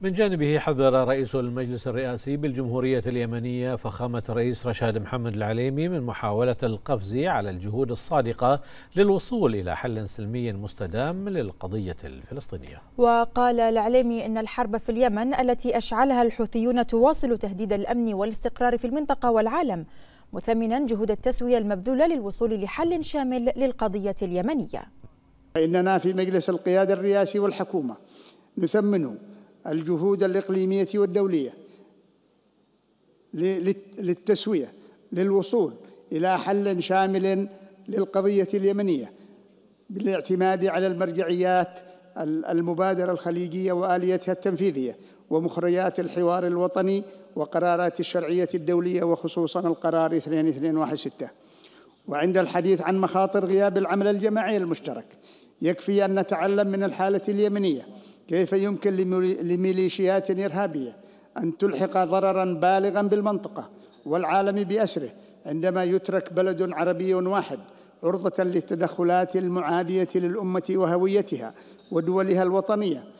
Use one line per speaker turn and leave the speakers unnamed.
من جانبه حذر رئيس المجلس الرئاسي بالجمهورية اليمنية فخامة الرئيس رشاد محمد العليمي من محاولة القفز على الجهود الصادقة للوصول إلى حل سلمي مستدام للقضية الفلسطينية
وقال العليمي أن الحرب في اليمن التي أشعلها الحوثيون تواصل تهديد الأمن والاستقرار في المنطقة والعالم مثمنا جهود التسوية المبذولة للوصول لحل شامل للقضية اليمنية
إننا في مجلس القيادة الرئاسي والحكومة نثمن الجهود الإقليمية والدولية للتسوية للوصول إلى حل شامل للقضية اليمنية بالاعتماد على المرجعيات المبادرة الخليجية وآليتها التنفيذية ومخرجات الحوار الوطني وقرارات الشرعية الدولية وخصوصا القرار 2216 وعند الحديث عن مخاطر غياب العمل الجماعي المشترك يكفي أن نتعلم من الحالة اليمنية كيف يمكن لميليشيات إرهابية أن تلحق ضررا بالغا بالمنطقة والعالم بأسره عندما يترك بلد عربي واحد عرضة للتدخلات المعادية للأمة وهويتها ودولها الوطنية